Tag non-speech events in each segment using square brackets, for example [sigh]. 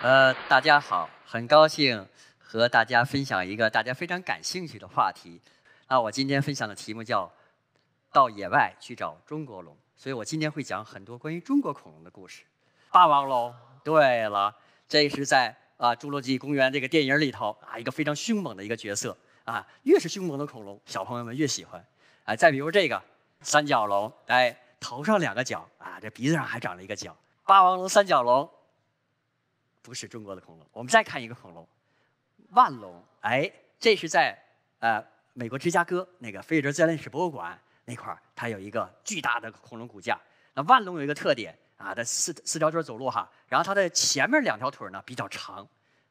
呃，大家好，很高兴和大家分享一个大家非常感兴趣的话题。啊，我今天分享的题目叫“到野外去找中国龙”，所以我今天会讲很多关于中国恐龙的故事。霸王龙，对了，这是在啊《侏罗纪公园》这个电影里头啊一个非常凶猛的一个角色啊。越是凶猛的恐龙，小朋友们越喜欢。啊，再比如这个三角龙，哎，头上两个角啊，这鼻子上还长了一个角。霸王龙、三角龙。不是中国的恐龙。我们再看一个恐龙，腕龙。哎，这是在呃美国芝加哥那个非洲自然史博物馆那块儿，它有一个巨大的恐龙骨架。那腕龙有一个特点啊，它四四条腿走路哈，然后它的前面两条腿呢比较长，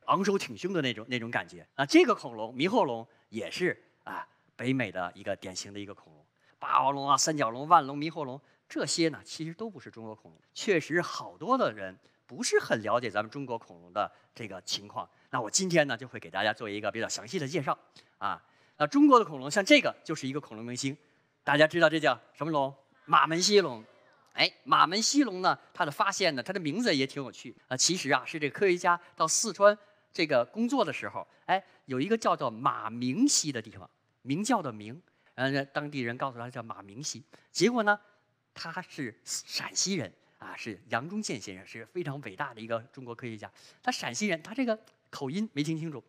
昂首挺胸的那种那种感觉。啊。这个恐龙迷惑龙也是啊，北美的一个典型的一个恐龙。霸王龙啊、三角龙、腕龙、迷惑龙这些呢，其实都不是中国恐龙。确实好多的人。不是很了解咱们中国恐龙的这个情况，那我今天呢就会给大家做一个比较详细的介绍，啊，那中国的恐龙像这个就是一个恐龙明星，大家知道这叫什么龙？马门溪龙，哎，马门溪龙呢，它的发现呢，它的名字也挺有趣啊，其实啊是这科学家到四川这个工作的时候，哎，有一个叫做马明溪的地方，明叫的明，嗯，当地人告诉他叫马明溪，结果呢，他是陕西人。啊，是杨忠健先生，是非常伟大的一个中国科学家。他陕西人，他这个口音没听清楚，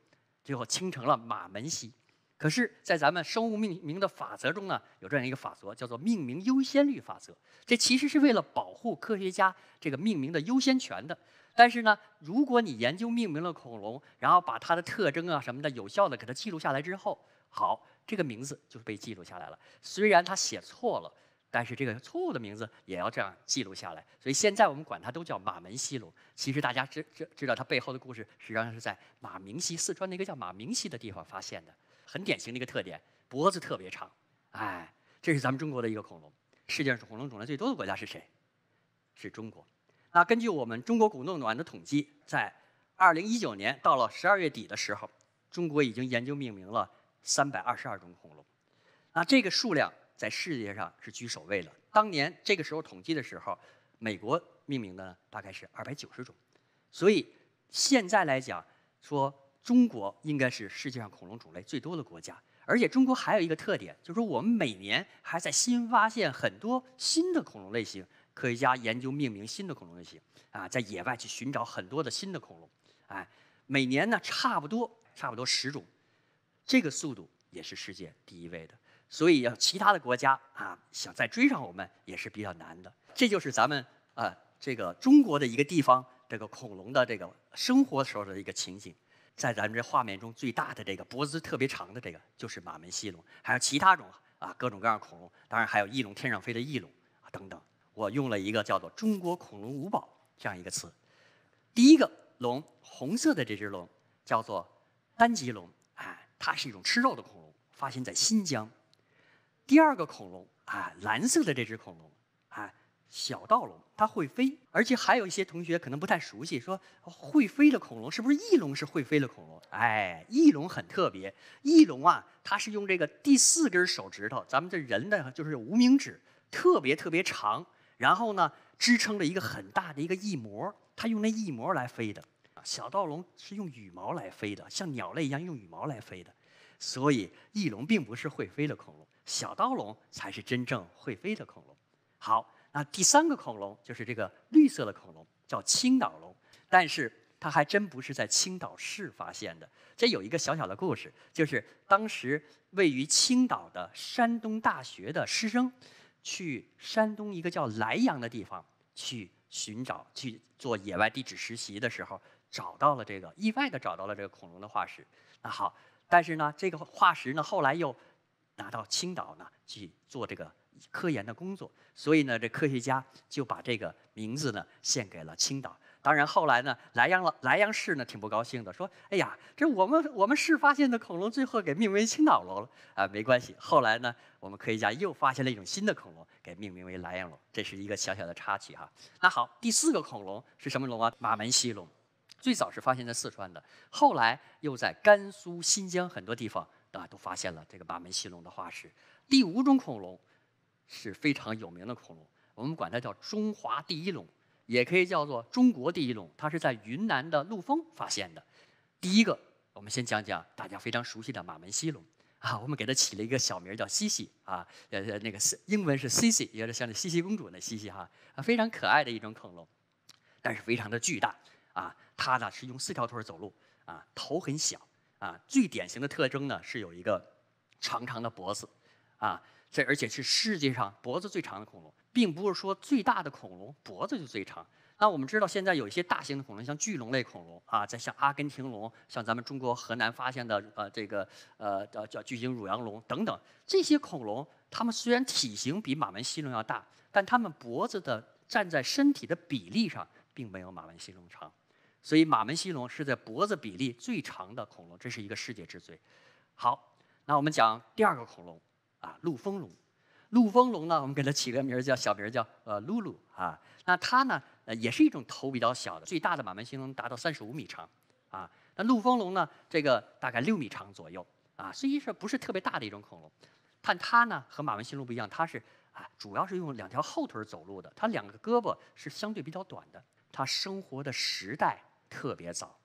最后清成了马门溪。可是，在咱们生物命名的法则中呢，有这样一个法则，叫做命名优先率法则。这其实是为了保护科学家这个命名的优先权的。但是呢，如果你研究命名了恐龙，然后把它的特征啊什么的有效的给它记录下来之后，好，这个名字就被记录下来了。虽然他写错了。但是这个错误的名字也要这样记录下来，所以现在我们管它都叫马门溪龙。其实大家知知知道它背后的故事，实际上是在马明溪四川的一个叫马明溪的地方发现的。很典型的一个特点，脖子特别长。哎，这是咱们中国的一个恐龙。世界上恐龙种类最多的国家是谁？是中国。那根据我们中国古动物的统计，在二零一九年到了十二月底的时候，中国已经研究命名了三百二十二种恐龙。那这个数量。在世界上是居首位的。当年这个时候统计的时候，美国命名的大概是二百九十种，所以现在来讲，说中国应该是世界上恐龙种类最多的国家。而且中国还有一个特点，就是说我们每年还在新发现很多新的恐龙类型，科学家研究命名新的恐龙类型，啊，在野外去寻找很多的新的恐龙，哎，每年呢差不多差不多十种，这个速度也是世界第一位的。所以要其他的国家啊，想再追上我们也是比较难的。这就是咱们啊，这个中国的一个地方，这个恐龙的这个生活时候的一个情景。在咱们这画面中，最大的这个脖子特别长的这个，就是马门溪龙，还有其他种啊，各种各样恐龙，当然还有翼龙，天上飞的翼龙啊等等。我用了一个叫做“中国恐龙五宝”这样一个词。第一个龙，红色的这只龙叫做单脊龙啊，它是一种吃肉的恐龙，发现在新疆。第二个恐龙啊，蓝色的这只恐龙啊，小盗龙，它会飞。而且还有一些同学可能不太熟悉，说会飞的恐龙是不是翼龙是会飞的恐龙？哎，翼龙很特别，翼龙啊，它是用这个第四根手指头，咱们这人的就是无名指，特别特别长，然后呢支撑着一个很大的一个翼膜，它用那翼膜来飞的。小盗龙是用羽毛来飞的，像鸟类一样用羽毛来飞的，所以翼龙并不是会飞的恐龙。小刀龙才是真正会飞的恐龙。好，那第三个恐龙就是这个绿色的恐龙，叫青岛龙，但是它还真不是在青岛市发现的。这有一个小小的故事，就是当时位于青岛的山东大学的师生，去山东一个叫莱阳的地方去寻找、去做野外地质实习的时候，找到了这个意外的找到了这个恐龙的化石。那好，但是呢，这个化石呢后来又。拿到青岛呢去做这个科研的工作，所以呢，这科学家就把这个名字呢献给了青岛。当然，后来呢，莱阳了，莱阳市呢挺不高兴的，说：“哎呀，这我们我们市发现的恐龙，最后给命名为青岛龙了啊，没关系。”后来呢，我们科学家又发现了一种新的恐龙，给命名为莱阳龙。这是一个小小的插曲哈。那好，第四个恐龙是什么龙啊？马门溪龙，最早是发现在四川的，后来又在甘肃、新疆很多地方。啊，都发现了这个马门溪龙的化石。第五种恐龙是非常有名的恐龙，我们管它叫中华第一龙，也可以叫做中国第一龙。它是在云南的陆丰发现的。第一个，我们先讲讲大家非常熟悉的马门溪龙啊，我们给它起了一个小名叫西西啊，呃，那个英文是 Cici，有点像那西西公主那西西哈，啊，非常可爱的一种恐龙，但是非常的巨大啊，它呢是用四条腿走路啊，头很小。啊，最典型的特征呢是有一个长长的脖子，啊，这而且是世界上脖子最长的恐龙，并不是说最大的恐龙脖子就最长。那我们知道现在有一些大型的恐龙，像巨龙类恐龙啊，在像阿根廷龙、像咱们中国河南发现的呃这个呃叫叫巨型汝阳龙等等这些恐龙，它们虽然体型比马门溪龙要大，但它们脖子的站在身体的比例上，并没有马门溪龙长。所以马门溪龙是在脖子比例最长的恐龙，这是一个世界之最。好，那我们讲第二个恐龙，啊，陆丰龙。陆丰龙呢，我们给它起个名儿，叫小名儿，叫呃，露露啊。那它呢，呃，也是一种头比较小的，最大的马门溪龙达到三十五米长，啊，那陆丰龙呢，这个大概六米长左右，啊，虽然是不是特别大的一种恐龙？但它呢和马门溪龙不一样，它是啊，主要是用两条后腿走路的，它两个胳膊是相对比较短的，它生活的时代。特别早，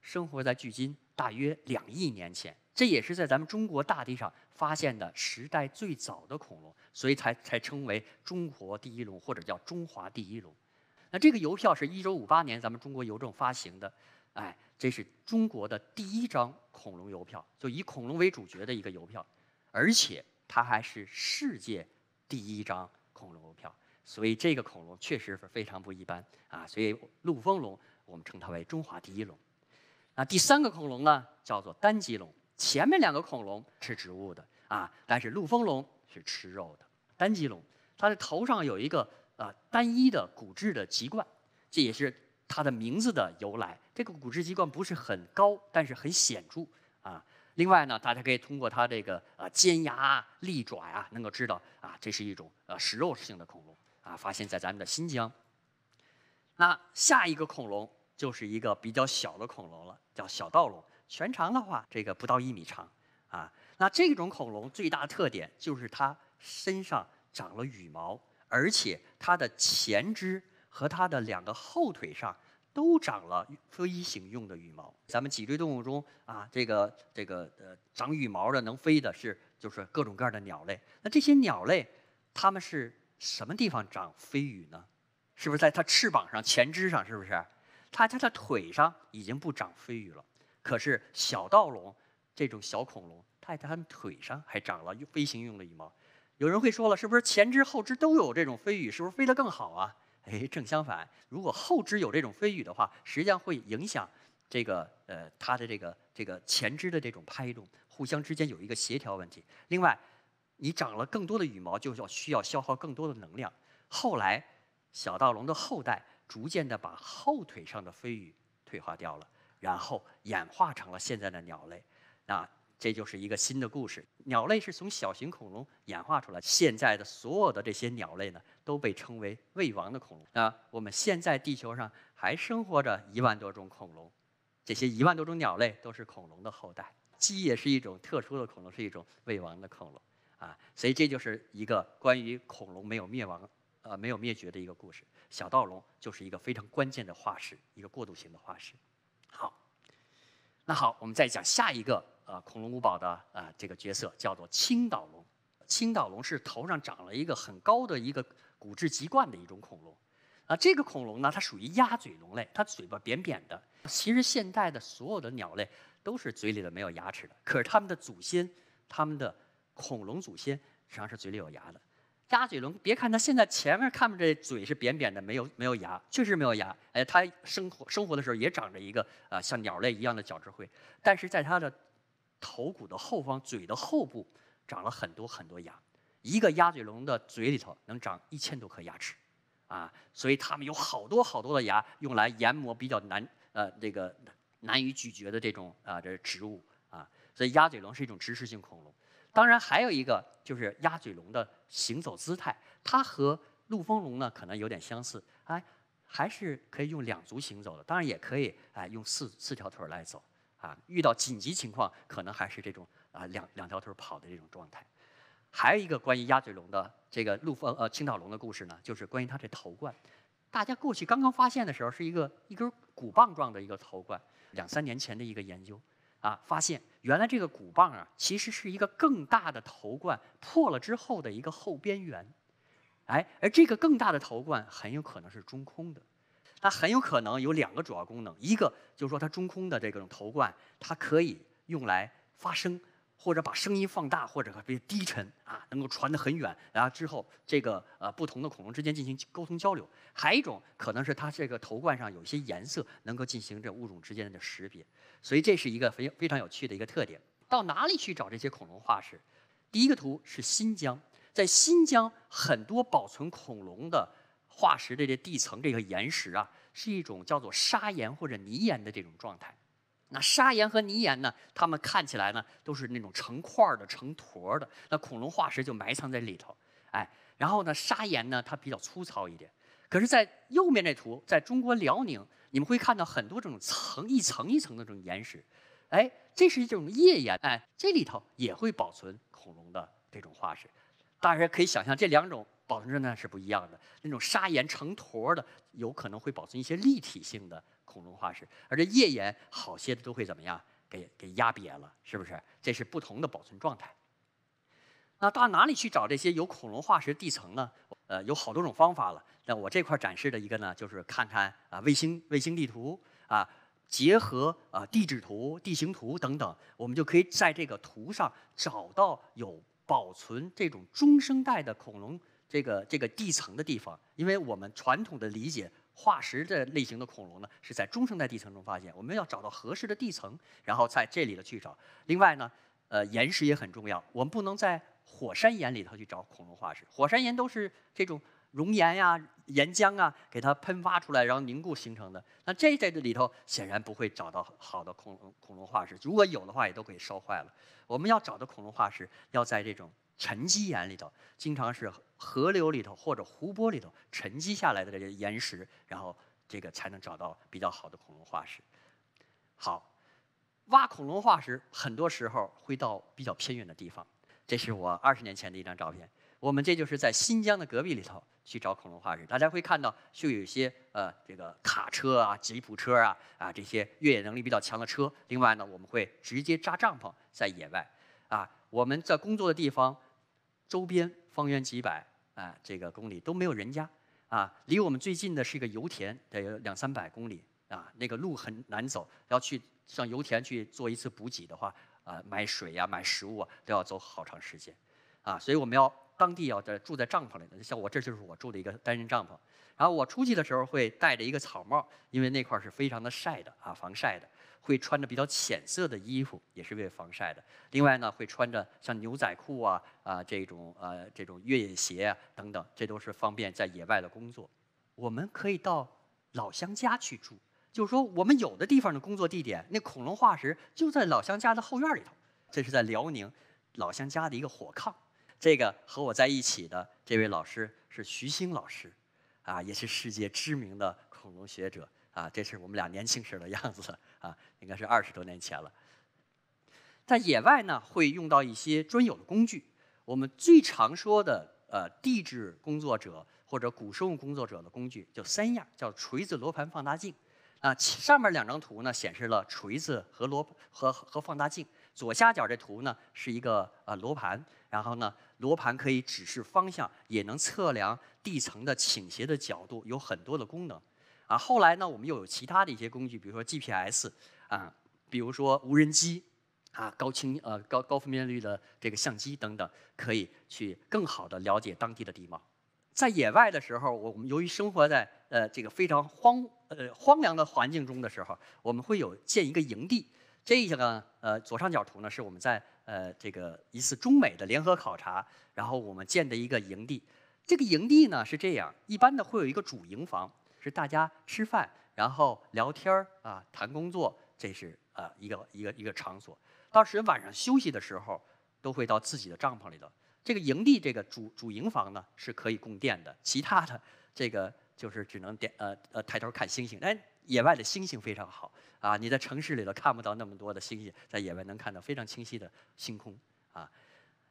生活在距今大约两亿年前，这也是在咱们中国大地上发现的时代最早的恐龙，所以才才称为中国第一龙或者叫中华第一龙。那这个邮票是一九五八年咱们中国邮政发行的，哎，这是中国的第一张恐龙邮票，就以恐龙为主角的一个邮票，而且它还是世界第一张恐龙邮票，所以这个恐龙确实是非常不一般啊，所以禄丰龙。我们称它为中华第一龙。那第三个恐龙呢，叫做单脊龙。前面两个恐龙吃植物的啊，但是禄丰龙是吃肉的。单脊龙它的头上有一个呃单一的骨质的棘冠，这也是它的名字的由来。这个骨质棘冠不是很高，但是很显著啊。另外呢，大家可以通过它这个呃尖牙、利爪呀，能够知道啊，这是一种呃食肉性的恐龙啊。发现，在咱们的新疆。那下一个恐龙。就是一个比较小的恐龙了，叫小盗龙。全长的话，这个不到一米长，啊，那这种恐龙最大特点就是它身上长了羽毛，而且它的前肢和它的两个后腿上都长了飞行用的羽毛。咱们脊椎动物中啊，这个这个呃长羽毛的能飞的是就是各种各样的鸟类。那这些鸟类，它们是什么地方长飞羽呢？是不是在它翅膀上、前肢上？是不是？他家的腿上已经不长飞羽了，可是小盗龙这种小恐龙，它家腿上还长了飞行用的羽毛。有人会说了，是不是前肢后肢都有这种飞羽，是不是飞得更好啊？哎，正相反，如果后肢有这种飞羽的话，实际上会影响这个呃它的这个这个前肢的这种拍动，互相之间有一个协调问题。另外，你长了更多的羽毛，就要需要消耗更多的能量。后来，小盗龙的后代。逐渐的把后腿上的飞羽退化掉了，然后演化成了现在的鸟类。那这就是一个新的故事。鸟类是从小型恐龙演化出来，现在的所有的这些鸟类呢，都被称为“未亡”的恐龙。那我们现在地球上还生活着一万多种恐龙，这些一万多种鸟类都是恐龙的后代。鸡也是一种特殊的恐龙，是一种“未亡”的恐龙。啊，所以这就是一个关于恐龙没有灭亡。呃，没有灭绝的一个故事，小盗龙就是一个非常关键的化石，一个过渡型的化石。好，那好，我们再讲下一个呃恐龙五宝的呃这个角色叫做青岛龙。青岛龙是头上长了一个很高的一个骨质脊冠的一种恐龙。啊，这个恐龙呢，它属于鸭嘴龙类，它嘴巴扁扁的。其实现代的所有的鸟类都是嘴里的没有牙齿的，可是它们的祖先，它们的恐龙祖先实际上是嘴里有牙的。鸭嘴龙，别看它现在前面看着这嘴是扁扁的，没有没有牙，确实没有牙。哎，它生活生活的时候也长着一个呃像鸟类一样的角质喙，但是在它的头骨的后方、嘴的后部长了很多很多牙。一个鸭嘴龙的嘴里头能长一千多颗牙齿，啊，所以它们有好多好多的牙，用来研磨比较难呃这个难以咀嚼的这种啊这植物啊，所以鸭嘴龙是一种植食性恐龙。当然，还有一个就是鸭嘴龙的行走姿态，它和陆丰龙呢可能有点相似，哎，还是可以用两足行走的，当然也可以哎用四四条腿儿来走，啊，遇到紧急情况可能还是这种啊两两条腿跑的这种状态。还有一个关于鸭嘴龙的这个陆丰呃青岛龙的故事呢，就是关于它这头冠。大家过去刚刚发现的时候是一个一根骨棒状的一个头冠，两三年前的一个研究。啊，发现原来这个鼓棒啊，其实是一个更大的头冠破了之后的一个后边缘，哎，而这个更大的头冠很有可能是中空的，它很有可能有两个主要功能，一个就是说它中空的这种头冠，它可以用来发声。或者把声音放大，或者特别低沉啊，能够传得很远。然后之后，这个呃不同的恐龙之间进行沟通交流。还有一种可能是它这个头冠上有一些颜色，能够进行这物种之间的识别。所以这是一个非非常有趣的一个特点。到哪里去找这些恐龙化石？第一个图是新疆，在新疆很多保存恐龙的化石的这地层这个岩石啊，是一种叫做砂岩或者泥岩的这种状态。那砂岩和泥岩呢？它们看起来呢都是那种成块儿的、成坨的。那恐龙化石就埋藏在里头，哎。然后呢，砂岩呢它比较粗糙一点。可是，在右面这图，在中国辽宁，你们会看到很多这种层，一层一层的这种岩石。哎，这是一种页岩，哎，这里头也会保存恐龙的这种化石。大家可以想象这两种保存状态是不一样的。那种砂岩成坨的，有可能会保存一些立体性的。恐龙化石，而这页岩好些的都会怎么样？给给压瘪了，是不是？这是不同的保存状态。那到哪里去找这些有恐龙化石地层呢？呃，有好多种方法了。那我这块展示的一个呢，就是看看啊，卫星卫星地图啊，结合啊地质图、地形图等等，我们就可以在这个图上找到有保存这种中生代的恐龙这个这个地层的地方，因为我们传统的理解。化石的类型的恐龙呢，是在中生代地层中发现。我们要找到合适的地层，然后在这里头去找。另外呢，呃，岩石也很重要。我们不能在火山岩里头去找恐龙化石。火山岩都是这种熔岩呀、岩浆啊，给它喷发出来，然后凝固形成的。那这在这里头，显然不会找到好的恐龙恐龙化石。如果有的话，也都给烧坏了。我们要找的恐龙化石，要在这种。沉积岩里头，经常是河流里头或者湖泊里头沉积下来的这些岩石，然后这个才能找到比较好的恐龙化石。好，挖恐龙化石很多时候会到比较偏远的地方。这是我二十年前的一张照片，我们这就是在新疆的隔壁里头去找恐龙化石。大家会看到，就有一些呃这个卡车啊、吉普车啊啊这些越野能力比较强的车。另外呢，我们会直接扎帐篷在野外啊，我们在工作的地方。周边方圆几百啊，这个公里都没有人家，啊，离我们最近的是一个油田，得有两三百公里啊，那个路很难走，要去上油田去做一次补给的话，啊，买水呀、买食物啊，都要走好长时间，啊，所以我们要。当地要在住在帐篷里的，像我这就是我住的一个单人帐篷。然后我出去的时候会戴着一个草帽，因为那块是非常的晒的啊，防晒的。会穿着比较浅色的衣服，也是为防晒的。另外呢，会穿着像牛仔裤啊啊这种呃这种越野鞋啊等等，这都是方便在野外的工作。我们可以到老乡家去住，就是说我们有的地方的工作地点，那恐龙化石就在老乡家的后院里头。这是在辽宁老乡家的一个火炕。这个和我在一起的这位老师是徐星老师，啊，也是世界知名的恐龙学者，啊，这是我们俩年轻时的样子，啊，应该是二十多年前了。在野外呢，会用到一些专有的工具。我们最常说的，呃，地质工作者或者古生物工作者的工具就三样，叫锤子、罗盘、放大镜。啊，上面两张图呢，显示了锤子和罗和和放大镜。左下角这图呢是一个呃罗盘，然后呢，罗盘可以指示方向，也能测量地层的倾斜的角度，有很多的功能。啊，后来呢，我们又有其他的一些工具，比如说 GPS 啊，比如说无人机啊，高清呃高高分辨率的这个相机等等，可以去更好的了解当地的地貌。在野外的时候，我们由于生活在呃这个非常荒呃荒凉的环境中的时候，我们会有建一个营地。这一个呃，左上角图呢是我们在呃这个一次中美的联合考察，然后我们建的一个营地。这个营地呢是这样，一般的会有一个主营房，是大家吃饭，然后聊天儿啊，谈工作，这是呃一个一个一个场所。当时晚上休息的时候，都会到自己的帐篷里头。这个营地这个主主营房呢是可以供电的，其他的这个就是只能点呃呃抬头看星星。哎。野外的星星非常好啊！你在城市里头看不到那么多的星星，在野外能看到非常清晰的星空啊。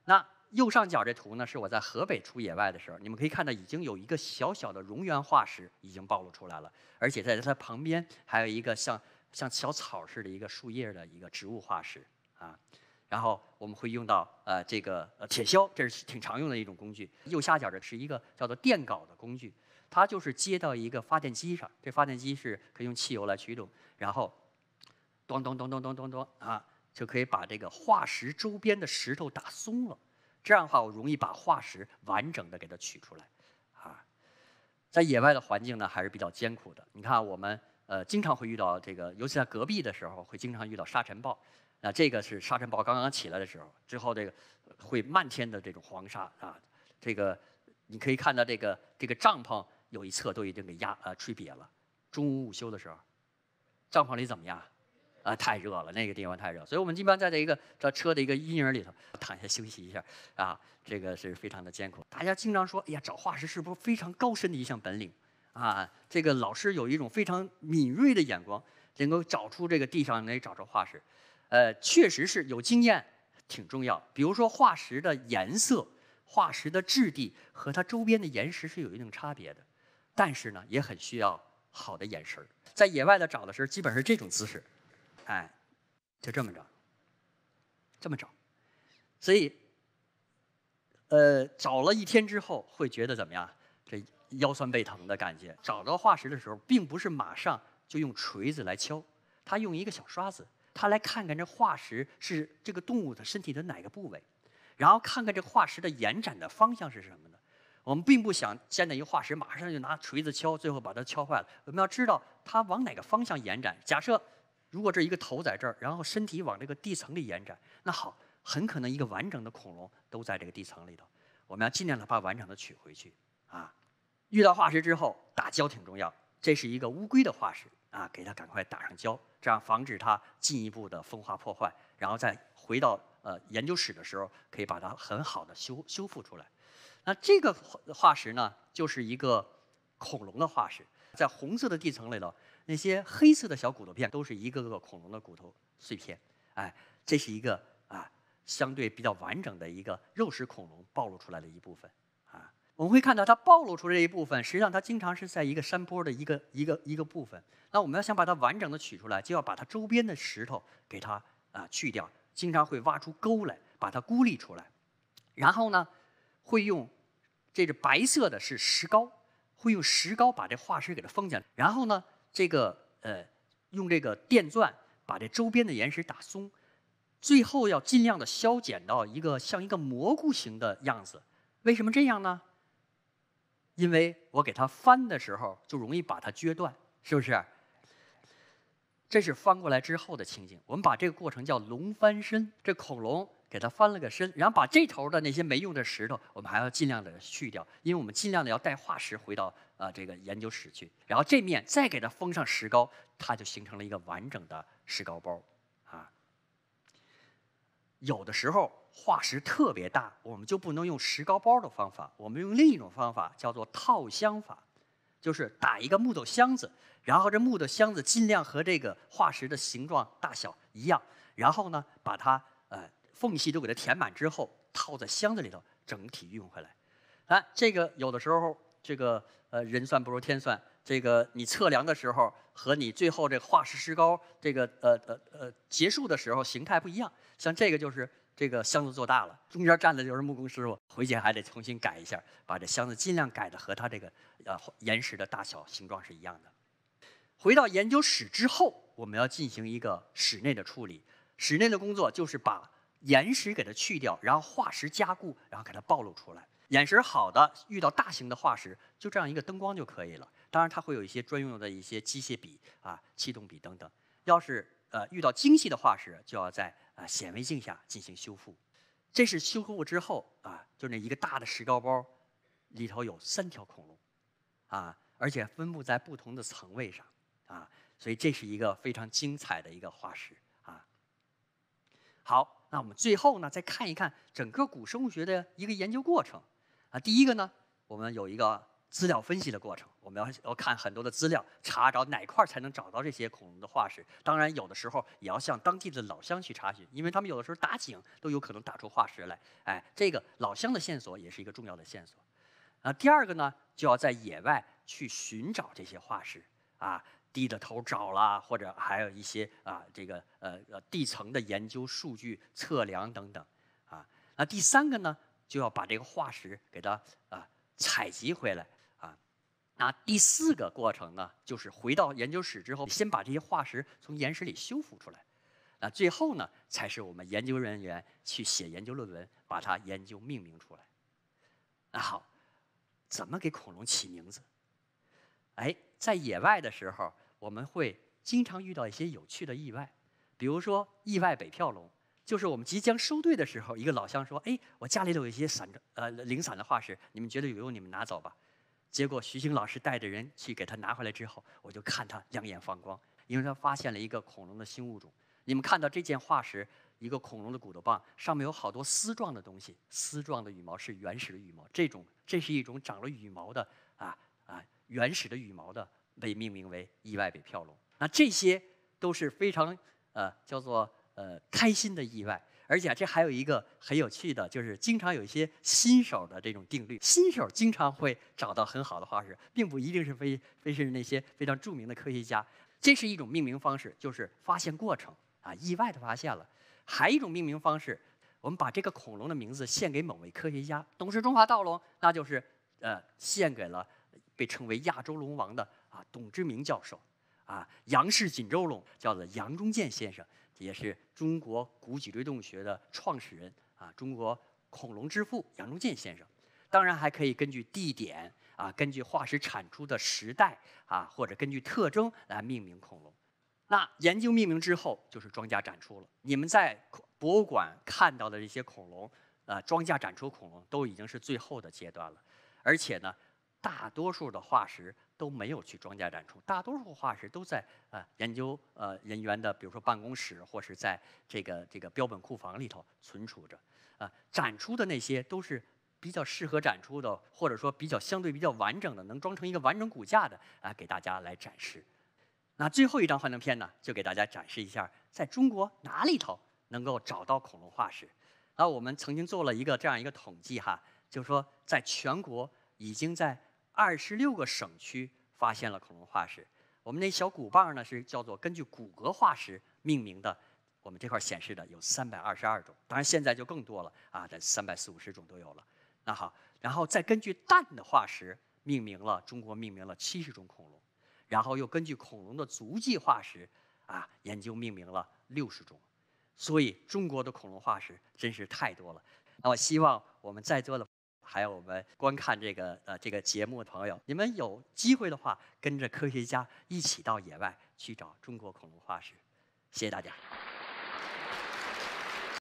那右上角这图呢，是我在河北出野外的时候，你们可以看到已经有一个小小的蝾螈化石已经暴露出来了，而且在它旁边还有一个像像小草似的、一个树叶的一个植物化石啊。然后我们会用到呃这个呃铁锹，这是挺常用的一种工具。右下角这是一个叫做电镐的工具。它就是接到一个发电机上，这发电机是可以用汽油来驱动，然后，咚咚咚咚咚咚咚啊，就可以把这个化石周边的石头打松了。这样的话，我容易把化石完整的给它取出来。啊，在野外的环境呢还是比较艰苦的。你看我们呃经常会遇到这个，尤其在隔壁的时候会经常遇到沙尘暴。那这个是沙尘暴刚刚起来的时候，之后这个会漫天的这种黄沙啊。这个你可以看到这个这个帐篷。有一侧都已经给压呃吹瘪了。中午午休的时候，帐篷里怎么样？啊，太热了，那个地方太热。所以我们一般在这一个这车的一个阴影里头 [laughs] 躺下休息一下。啊，这个是非常的艰苦。大家经常说，哎呀，找化石是不是非常高深的一项本领？啊，这个老师有一种非常敏锐的眼光，能够找出这个地上能找着化石。呃，确实是有经验挺重要。比如说化石的颜色、化石的质地和它周边的岩石是有一定差别的。但是呢，也很需要好的眼神儿。在野外的找的时候，基本是这种姿势，哎，就这么着，这么找。所以，呃，找了一天之后，会觉得怎么样？这腰酸背疼的感觉。找到化石的时候，并不是马上就用锤子来敲，他用一个小刷子，他来看看这化石是这个动物的身体的哪个部位，然后看看这化石的延展的方向是什么呢？我们并不想见到一个化石，马上就拿锤子敲，最后把它敲坏了。我们要知道它往哪个方向延展。假设如果这一个头在这儿，然后身体往这个地层里延展，那好，很可能一个完整的恐龙都在这个地层里头。我们要尽量的把完整的取回去。啊，遇到化石之后打胶挺重要。这是一个乌龟的化石啊，给它赶快打上胶，这样防止它进一步的风化破坏。然后再回到呃研究室的时候，可以把它很好的修修复出来。那这个化石呢，就是一个恐龙的化石，在红色的地层里头，那些黑色的小骨头片都是一个个恐龙的骨头碎片。哎，这是一个啊，相对比较完整的一个肉食恐龙暴露出来的一部分。啊，我们会看到它暴露出这一部分，实际上它经常是在一个山坡的一个一个一个部分。那我们要想把它完整的取出来，就要把它周边的石头给它啊去掉，经常会挖出沟来把它孤立出来。然后呢？会用这个白色的是石膏，会用石膏把这化石给它封起来，然后呢，这个呃，用这个电钻把这周边的岩石打松，最后要尽量的削减到一个像一个蘑菇形的样子。为什么这样呢？因为我给它翻的时候就容易把它撅断，是不是？这是翻过来之后的情景，我们把这个过程叫“龙翻身”。这恐龙。给它翻了个身，然后把这头的那些没用的石头，我们还要尽量的去掉，因为我们尽量的要带化石回到啊这个研究室去。然后这面再给它封上石膏，它就形成了一个完整的石膏包啊。有的时候化石特别大，我们就不能用石膏包的方法，我们用另一种方法叫做套箱法，就是打一个木头箱子，然后这木头箱子尽量和这个化石的形状大小一样，然后呢把它呃。缝隙都给它填满之后，套在箱子里头，整体运回来。啊，这个有的时候，这个呃，人算不如天算。这个你测量的时候和你最后这化石石膏这个呃呃呃结束的时候形态不一样。像这个就是这个箱子做大了，中间站的就是木工师傅，回去还得重新改一下，把这箱子尽量改的和它这个呃岩石的大小形状是一样的。回到研究室之后，我们要进行一个室内的处理。室内的工作就是把。岩石给它去掉，然后化石加固，然后给它暴露出来。眼神好的遇到大型的化石，就这样一个灯光就可以了。当然，它会有一些专用的一些机械笔啊、气动笔等等。要是呃遇到精细的化石，就要在啊显微镜下进行修复。这是修复之后啊，就那一个大的石膏包里头有三条恐龙啊，而且分布在不同的层位上啊，所以这是一个非常精彩的一个化石啊。好。那我们最后呢，再看一看整个古生物学的一个研究过程啊。第一个呢，我们有一个资料分析的过程，我们要要看很多的资料，查找哪块才能找到这些恐龙的化石。当然，有的时候也要向当地的老乡去查询，因为他们有的时候打井都有可能打出化石来。哎，这个老乡的线索也是一个重要的线索。啊，第二个呢，就要在野外去寻找这些化石啊。低着头找了，或者还有一些啊，这个呃呃地层的研究、数据测量等等，啊，那第三个呢，就要把这个化石给它啊采集回来啊，那第四个过程呢，就是回到研究室之后，先把这些化石从岩石里修复出来，那最后呢，才是我们研究人员去写研究论文，把它研究命名出来。那好，怎么给恐龙起名字？哎。在野外的时候，我们会经常遇到一些有趣的意外，比如说意外北票龙，就是我们即将收队的时候，一个老乡说：“哎，我家里头有一些散呃零散的化石，你们觉得有用你们拿走吧。”结果徐星老师带着人去给他拿回来之后，我就看他两眼放光，因为他发现了一个恐龙的新物种。你们看到这件化石，一个恐龙的骨头棒上面有好多丝状的东西，丝状的羽毛是原始的羽毛，这种这是一种长了羽毛的啊。原始的羽毛的被命名为意外北漂龙，那这些都是非常呃叫做呃开心的意外。而且这还有一个很有趣的就是，经常有一些新手的这种定律，新手经常会找到很好的化石，并不一定是非非是那些非常著名的科学家。这是一种命名方式，就是发现过程啊意外的发现了。还一种命名方式，我们把这个恐龙的名字献给某位科学家。董事中华盗龙，那就是呃献给了。被称为亚洲龙王的啊，董志明教授，啊，杨氏锦州龙叫做杨中健先生，也是中国古脊椎动物学的创始人啊，中国恐龙之父杨中健先生。当然还可以根据地点啊，根据化石产出的时代啊，或者根据特征来命名恐龙。那研究命名之后，就是庄家展出了。你们在博物馆看到的这些恐龙，呃，庄家展出恐龙都已经是最后的阶段了，而且呢。大多数的化石都没有去庄稼展出，大多数化石都在呃研究呃人员的，比如说办公室或是在这个这个标本库房里头存储着。啊，展出的那些都是比较适合展出的，或者说比较相对比较完整的，能装成一个完整骨架的，来给大家来展示。那最后一张幻灯片呢，就给大家展示一下，在中国哪里头能够找到恐龙化石。啊，我们曾经做了一个这样一个统计哈，就是说在全国已经在二十六个省区发现了恐龙化石。我们那小骨棒呢是叫做根据骨骼化石命名的。我们这块显示的有三百二十二种，当然现在就更多了啊，这三百四五十种都有了。那好，然后再根据蛋的化石命名了，中国命名了七十种恐龙。然后又根据恐龙的足迹化石啊，研究命名了六十种。所以中国的恐龙化石真是太多了。那我希望我们在座的。还有我们观看这个呃这个节目的朋友，你们有机会的话，跟着科学家一起到野外去找中国恐龙化石。谢谢大家。